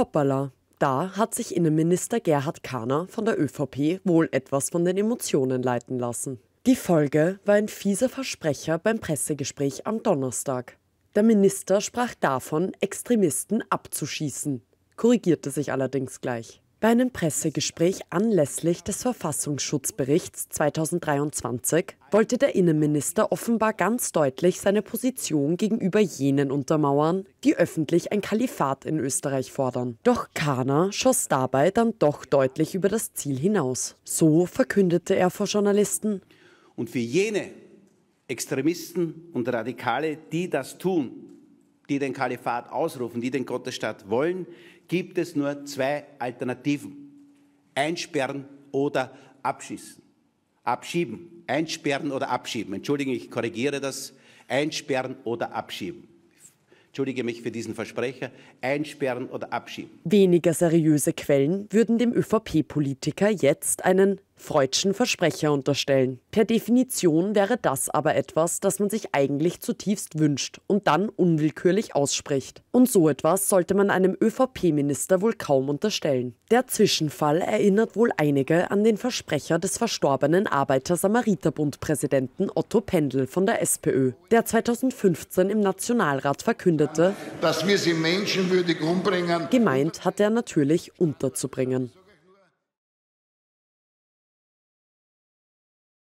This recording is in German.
Hoppala. Da hat sich Innenminister Gerhard Kahner von der ÖVP wohl etwas von den Emotionen leiten lassen. Die Folge war ein fieser Versprecher beim Pressegespräch am Donnerstag. Der Minister sprach davon, Extremisten abzuschießen, korrigierte sich allerdings gleich. Bei einem Pressegespräch anlässlich des Verfassungsschutzberichts 2023 wollte der Innenminister offenbar ganz deutlich seine Position gegenüber jenen untermauern, die öffentlich ein Kalifat in Österreich fordern. Doch Kana schoss dabei dann doch deutlich über das Ziel hinaus. So verkündete er vor Journalisten. Und für jene Extremisten und Radikale, die das tun, die den Kalifat ausrufen, die den Gottesstaat wollen, gibt es nur zwei Alternativen. Einsperren oder abschießen. Abschieben. Einsperren oder abschieben. Entschuldigung, ich korrigiere das. Einsperren oder abschieben. Entschuldige mich für diesen Versprecher. Einsperren oder abschieben. Weniger seriöse Quellen würden dem ÖVP-Politiker jetzt einen Freudschen Versprecher unterstellen. Per Definition wäre das aber etwas, das man sich eigentlich zutiefst wünscht und dann unwillkürlich ausspricht. Und so etwas sollte man einem ÖVP-Minister wohl kaum unterstellen. Der Zwischenfall erinnert wohl einige an den Versprecher des verstorbenen Arbeiter-Samariter-Bund-Präsidenten Otto Pendel von der SPÖ, der 2015 im Nationalrat verkündete, dass wir sie menschenwürdig umbringen. Gemeint hat er natürlich unterzubringen.